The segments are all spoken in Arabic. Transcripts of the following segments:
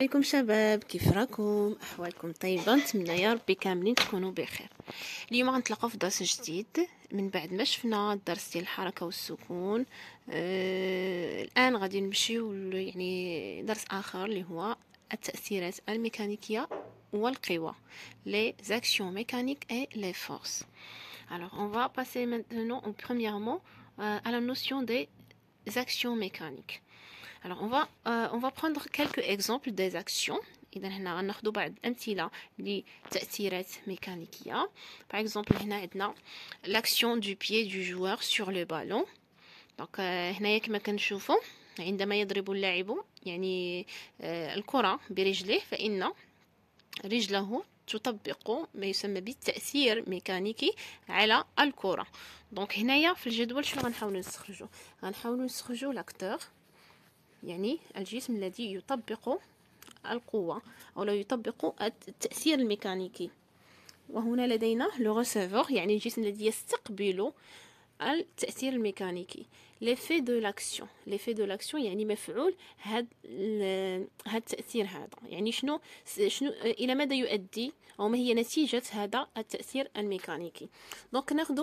عليكم شباب كيف راكم احوالكم طيبه نتمنى يا ربي كاملين تكونوا بخير اليوم غنتلاقاو في درس جديد من بعد ما شفنا الدرس ديال الحركه والسكون آه الان غادي نمشيو يعني درس اخر اللي هو التاثيرات الميكانيكيه والقوى لي زاكسيون ميكانيك اي لي فورس alors on va passer maintenant premièrement euh, à la notion des actions mécaniques Alors, on va, euh, on va prendre quelques exemples des actions. إذا هنا غناخدو بعض الأمثلة لتأثيرات ميكانيكية باغ إكزومبل هنا عندنا لاكسيون دو بيي دو جوار سور لو بالون دونك هنايا كما كنشوفو عندما يضرب اللاعب يعني آه، الكرة برجله فإن رجله تطبق ما يسمى بالتأثير ميكانيكي على الكرة دونك هنايا في الجدول شنو غنحاولو نستخرجو غنحاولو نستخرجو لاكتور يعني الجسم الذي يطبق القوة أو لا يطبق التأثير الميكانيكي وهنا لدينا لو ريسيفور يعني الجسم الذي يستقبل التأثير الميكانيكي لفي دو لاكسيون لفي دو لاكسيون يعني مفعول هاد هاد التأثير هذا يعني شنو شنو إلى ماذا يؤدي أو ما هي نتيجة هذا التأثير الميكانيكي دونك ناخذ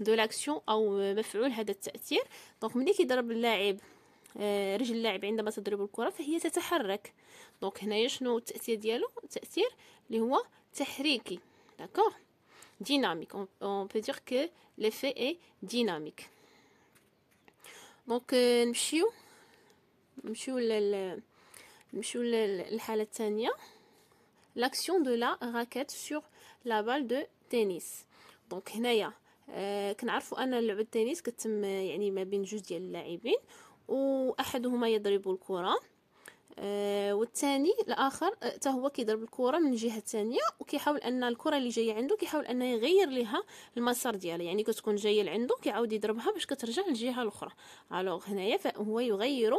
دو لاكسيون او مفعول هذا التاثير دونك ملي كيضرب اللاعب آه، رجل اللاعب عندما تضرب الكره فهي تتحرك دونك هنايا شنو التاثير ديالو التاثير اللي هو تحريكي داكوغ ديناميك اون بو دير كو ليفي اي ديناميك دونك آه، نمشيو نمشيو لل نمشيو للحاله الثانيه لاكسيون دو لا راكيت سور لا بال دو تنس دونك هنايا آه كنعرفوا ان لعبه التنس كتم آه، يعني ما بين جوج ديال اللاعبين واحدهما يضرب الكره آه والثاني الاخر حتى آه، هو كيضرب الكره من الجهه الثانيه وكيحاول ان الكره اللي جايه عنده كيحاول انه يغير ليها المسار ديالها يعني كتكون جايه لعنده كيعاود يضربها باش كترجع للجهه الاخرى الوغ هنايا فهو يغير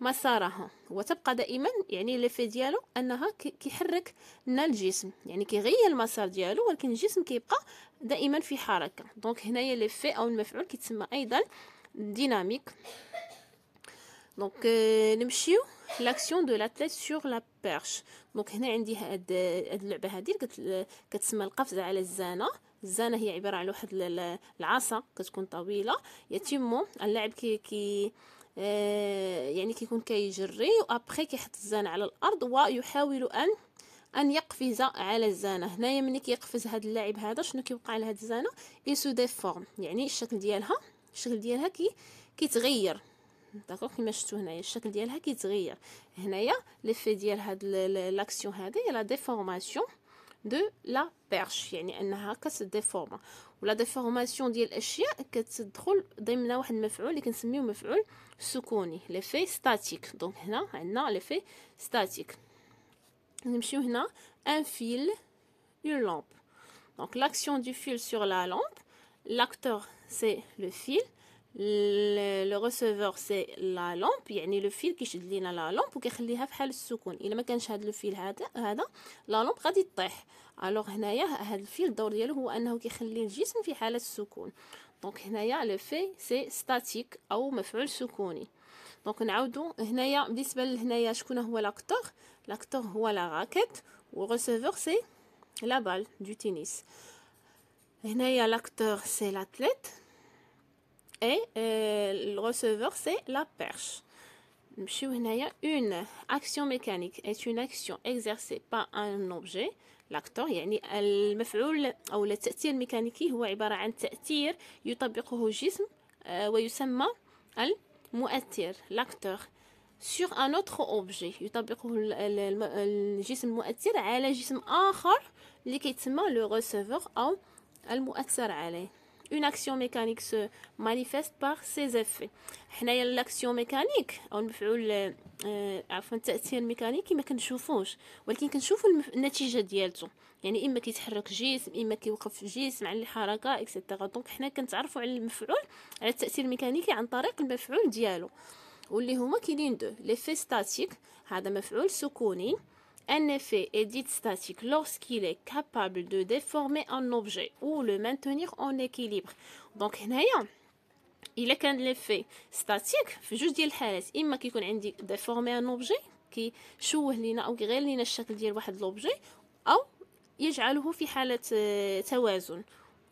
مسارها وتبقى دائما يعني ليفي ديالو انها كيحرك لنا الجسم يعني كيغير المسار ديالو ولكن الجسم كيبقى دائما في حركه دونك هنايا ليفي او المفعول كيتسمى ايضا ديناميك دونك آه، نمشيو لاكسيون دو لاتليت سور لا بيرش دونك هنا عندي هاد هاد اللعبه هادي كتسمى القفز على الزانه الزانه هي عباره على واحد العصا كتكون طويله يتم اللاعب كي كي آه، يعني كيكون كيجري وابخي كيحط الزانه على الارض ويحاول ان ان يقفز على الزانه هنايا ملي كيقفز هذا اللاعب هذا شنو كيوقع لهاد الزانه اي سو ديفورم يعني الشكل ديالها الشكل ديالها كي كيتغير داكوغ كما شفتو هنايا الشكل ديالها كيتغير هنايا لفي ديال هاد لاكسيون هادي لا ديفورماسيون دو لا بيرش يعني انها كتديفورما ولا ديفورماسيون ديال الاشياء كتدخل ضمن واحد المفعول اللي كنسميوه مفعول سكوني لي ستاتيك دونك هنا عندنا لي ستاتيك نمشيو هنا ان فيل اون لامب دونك لاكسيون دو فيل sur la lampe l'acteur c'est le fil لو ريسيفور سي لا لامب يعني لو فيل كيشد لينا لا لامب وكيخليها في حال السكون الا ما كانش هذا فيل هذا هذا لا لامب غادي تطيح الوغ هنايا هذا الفيل الدور ديالو هو انه كيخلي الجسم في حاله السكون دونك هنايا لو في سي ستاتيك او مفعول سكوني دونك نعاودو هنايا بالنسبه لهنايا شكون هو لاكتور لاكتور هو لا راكيت ريسيفور سي لا بال دو تينيس هنايا لاكتور سي لاتليت et euh, le receveur c'est la perche. Une action mécanique est une action exercée par un objet L'acteur, يعني المفعول او التاثير الميكانيكي هو عباره عن تاثير يطبقه جسم ويسمى المؤثر L'acteur sur un autre objet يطبقه الجسم المؤثر على جسم اخر اللي كيتسمى le ريسيفور او المؤثر عليه اون اكسيون ميكانيك سو مانيفيست بار سيز افي حنايا لاكسيون ميكانيك او المفعول آه، عفوا التاثير الميكانيكي ما كنشوفوش ولكن كنشوفو النتيجه ديالته يعني اما كيتحرك جسم اما كيوقف الجسم على الحركه اكسيتيرا دونك حنا كنتعرفوا على المفعول على التاثير الميكانيكي عن طريق المفعول ديالو واللي هما كاينين دو لي ستاتيك هذا مفعول سكوني Un effet est dit statique lorsqu'il est capable de déformer un objet ou le maintenir en équilibre. Donc, il a un effet statique في جوج ديال الحالات اما كيكون عندي ديفورمي ان اوبجي كيشوه لينا او كيغير لينا الشكل ديال واحد لوبجي او يجعله في حالة توازن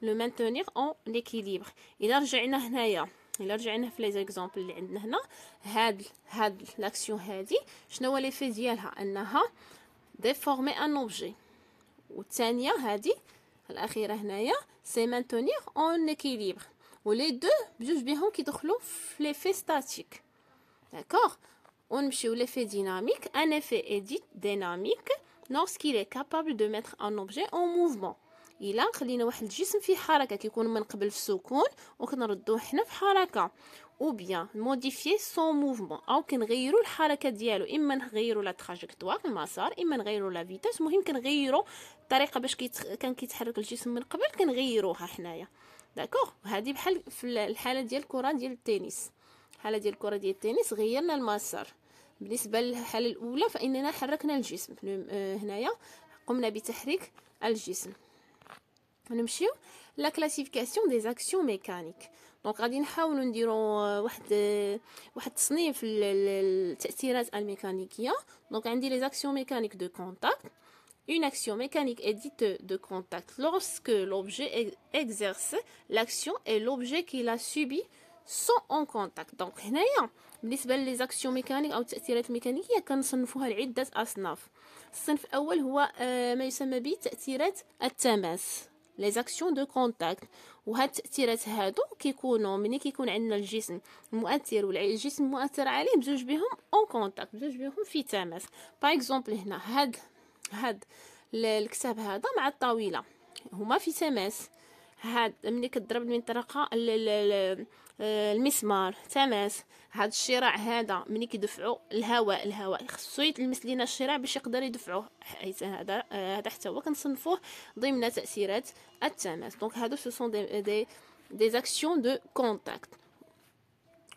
لو مانتونيغ اون ليكيليبر الا رجعنا هنايا الا رجعنا في لي زيكزامبل اللي عندنا هنا هاد déformer un objet. la a dit, c'est maintenir en équilibre. Ou les deux, qui l'effet statique. D'accord On l'effet dynamique. Un effet est dit dynamique lorsqu'il est capable de mettre un objet en mouvement. Il a un corps qui est en mouvement, en ou bien modifier son mouvement او كنغيروا الحركه ديالو اما نغيروا لا تراجيكتوار المسار اما نغيروا لا فيتاس المهم كنغيروا الطريقه باش كيتخ... كان كيتحرك الجسم من قبل كنغيروها حنايا داكوغ هذه بحال في الحاله ديال الكره ديال التنس الحاله ديال الكره ديال التنس غيرنا المسار بالنسبه للحاله الاولى فاننا حركنا الجسم هنايا قمنا بتحريك الجسم نمشيو لا كلاسيفيكاسيون دي زاكسيون ميكانيك دونك غادي نحاولوا نديروا واحد واحد تصنيف التاثيرات الميكانيكيه دونك عندي لي زاكسيون ميكانيك دو كونتاكت Une action mécanique est dite de contact lorsque l'objet e-, exerce l'action et l'objet qui l'a subi sont en contact donc هنايا بالنسبه زاكسيون ميكانيك او التاثيرات الميكانيكيه كنصنفوها لعده اصناف الصنف الاول هو آه، ما يسمى بتاثيرات التماس لي زاكسيون دو كونتاكت وهاد التاثيرات هادو كيكونوا ملي كيكون عندنا الجسم مؤثر والجسم مؤثر عليه بجوج بهم اون كونتاكت بجوج بهم في تماس باغ اكزومبل هنا هاد هاد الكتاب هذا مع الطاوله هما في تماس هاد ملي كضرب من طريقه آه، المسمار تماس هاد الشراع هذا ملي كيدفعوا الهواء الهواء خصو يتلمس لينا الشراع باش يقدر يدفعوه حيت هذا آه، هذا حتى هو كنصنفوه ضمن تاثيرات التماس دونك هادو سو سون دي دي دي اكسيون دو كونتاكت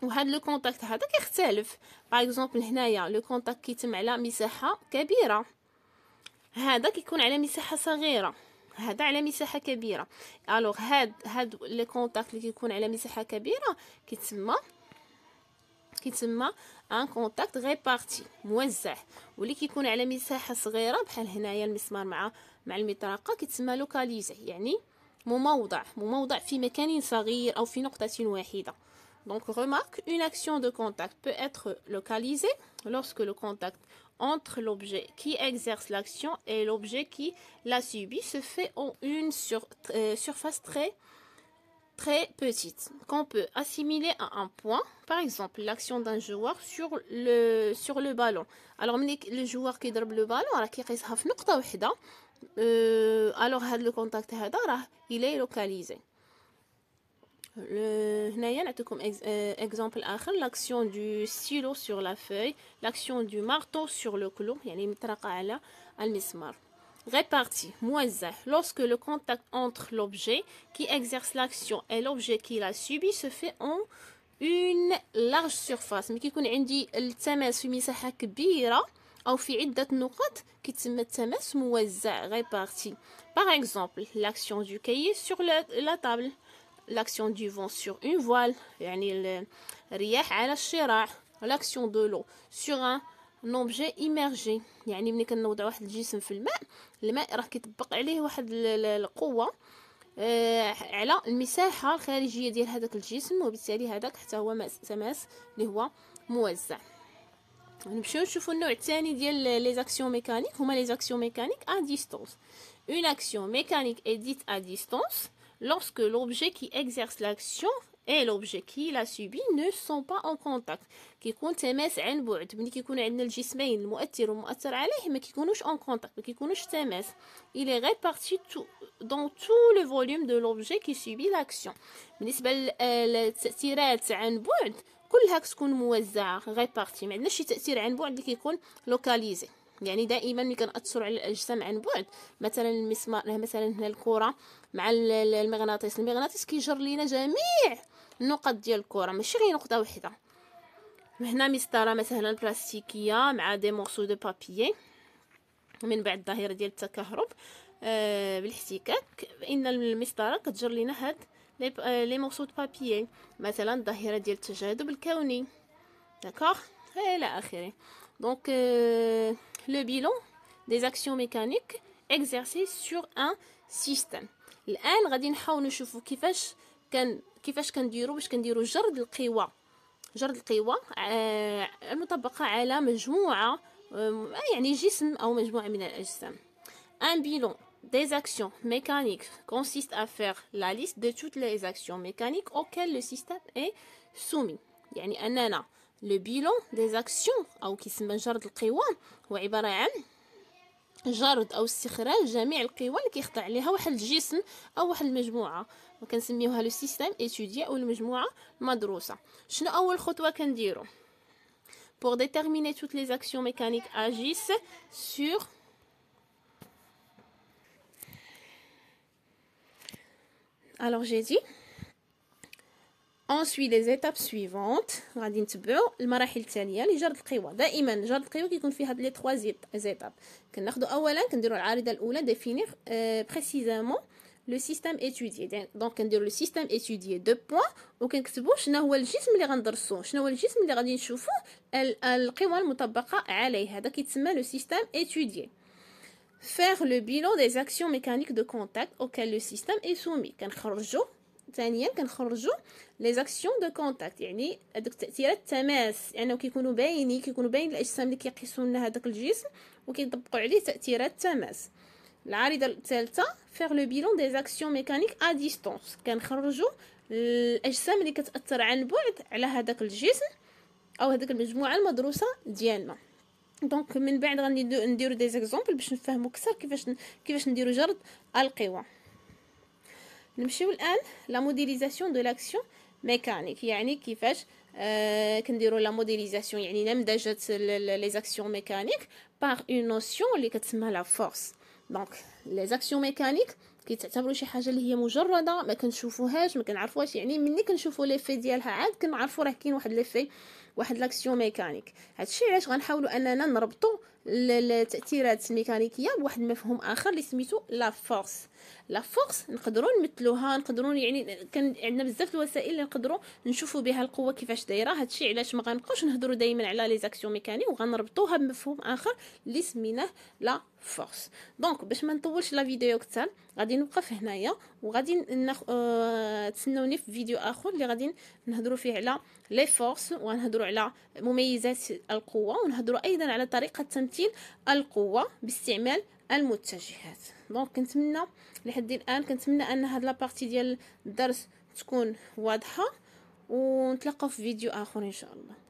وهاد لو كونتاكت هذا كيختلف باغ اكزومبل هنايا لو كونتاكت كيتم على مساحه كبيره هذا كيكون على مساحه صغيره هذا على مساحه كبيره الوغ هاد هاد لي كونتاكت اللي كيكون على مساحه كبيره كيتسمى كيتسمى ان كونتاكت بارتي موزع واللي كيكون على مساحه صغيره بحال هنايا المسمار مع مع المطرقه كيتسمى لوكاليزي يعني مموضع مموضع في مكان صغير او في نقطه واحده دونك remarque, une action de contact peut être localisée lorsque le contact entre l'objet qui exerce l'action et l'objet qui la subit se fait en une euh, surface très, très petite qu'on peut assimiler à un point. Par exemple, l'action d'un joueur sur le, sur le ballon. Alors, le joueur qui dribble le ballon, alors, euh, alors le contact, il est localisé. Naya, un euh, exemple à l'action du stylo sur la feuille, l'action du marteau sur le clou, il y Répartie, Lorsque le contact entre l'objet qui exerce l'action et l'objet qui l'a subi se fait en une large surface. Mais qui connaît un dit le tamas fumi kbira ou fi iddat nukat qui tamas Répartie. Par exemple, l'action du cahier sur la table l'action du vent sur une voile, l'action de l'eau sur un objet immergé. يعني ملي كنوضع واحد الجسم في الماء الماء راه كيطبق عليه واحد القوه على المساحه الخارجيه ديال هذاك الجسم وبالتالي هذاك حتى هو تماس اللي هو موزع نمشيو نشوفوا النوع الثاني ديال لي زاكسيون ميكانيك هما لي زاكسيون ميكانيك ا lorsque l'objet qui exerce l'action et l'objet qui l'a subit ne sont pas en contact كيكون تماس عن بعد ملي كيكون عندنا الجسمين المؤثر والمؤثر عليه ما كيكونوش en contact ما كيكونوش تماس il est réparti dans tout le volume de l'objet qui subit l'action بالنسبة للتاثيرات عن بعد كلها كتكون موزعه répartie ما عندناش شي تاثير عن بعد اللي كيكون localisé يعني دائما ملي كنأثر على الاجسام عن بعد مثلا المسمار مثلا هنا الكره مع المغناطيس المغناطيس كيجر لينا جميع النقط ديال الكره ماشي غير نقطه وحده هنا مسطره مثلا بلاستيكيه مع دي مورسو دو بابيي من بعد الظاهره ديال التكهرب آه بالاحتكاك فان المسطره كتجر لينا هاد لي آه، مورسو دو بابيي مثلا الظاهره ديال التجاذب الكوني داكوغ الى اخره دونك آه le bilan des actions mécaniques exercées sur un système الان غادي نحاول نشوفوا كيفاش كان كيفاش كنديروا باش كنديروا جرد القوى جرد القوى المطبقه على مجموعه يعني جسم او مجموعه من الاجسام un bilan des actions mécaniques consiste à faire la liste de toutes les actions mécaniques auxquelles le système est soumis يعني اننا لو بيلون دي زاكسيون او كيسمى جرد القوى هو عباره عن جرد او استخراج جميع القوى اللي كيخضع ليها واحد الجسم او واحد المجموعه وكنسميوها لو سيستيم ايتوديا او المجموعه المدروسه شنو اول خطوه كنديرو pour déterminer toutes les actions mécaniques agissent sur alors j'ai dit ensuite les زيتاب suivantes غادي نتبعوا المراحل الثانيه لجرد القوى دائما جرد القوى كيكون فيه هاد لي 3 زيتاب كناخدو اولا كنديروا العارضه الاولى ديفينير بريسيزامون لو سيستيم اتوديي دونك كنديرو لو سيستيم اتوديي دو بوين وكنكتبوا شنو هو الجسم اللي غندرسوه شنو هو الجسم اللي غادي نشوفوه القوى المطبقه عليه هذا كيتسمى لو سيستيم اتوديي faire le bilan des actions mécaniques de contact auquel le système est soumis. كنخرجوا ثانيا كنخرجوا لي زاكسيون دو كونتاكت يعني هذوك تاثيرات التماس لانه يعني كيكونوا باينين كيكونوا باين الاجسام اللي كيقيسوا لنا هذاك الجسم وكيطبقوا عليه تاثيرات التماس العارضه الثالثه فيغ لو بيلون دي زاكسيون ميكانيك ا ديستونس كنخرجوا الاجسام اللي كتاثر عن بعد على هذاك الجسم او هذيك المجموعه المدروسه ديالنا دونك من بعد غنديرو دي زيكزامبل باش نفهمو اكثر كيفاش كيفاش نديرو جرد القوى نمشيو الان لا موديليزاسيون دو لاكسيون ميكانيك يعني كيفاش آه كنديروا لا موديليزاسيون يعني نمذجه لي زاكسيون ميكانيك باغ اون نوسيون اللي كتسمى لا فورس دونك لي زاكسيون ميكانيك كيتعتبروا شي حاجه اللي هي مجرده ما كنشوفوهاش ما كنعرفوهاش يعني ملي كنشوفوا لي في ديالها عاد كنعرفوا راه كاين واحد لي في واحد لاكسيون ميكانيك هادشي علاش غنحاولوا اننا نربطوا التاثيرات الميكانيكيه بواحد المفهوم اخر اللي سميتو لا فورس لا فورس نقدروا نمثلوها نقدروا يعني كان عندنا بزاف الوسائل اللي نقدروا نشوفوا بها القوه كيفاش دايره هادشي علاش ما غنبقاوش نهضروا دائما على لي زاكسيون ميكاني وغنربطوها بمفهوم اخر اللي سميناه لا فورس دونك باش ما نطولش لا فيديو كثر غادي نوقف هنايا وغادي نخ... اه... تسنوني في فيديو اخر اللي غادي نهضروا فيه على لي فورس وغنهضروا على مميزات القوه ونهضروا ايضا على طريقه تمثيل القوه باستعمال المتجهات دونك كنتمنى لحد الان كنتمنى ان هاد لابارتي ديال الدرس تكون واضحه ونتلاقاو في فيديو اخر ان شاء الله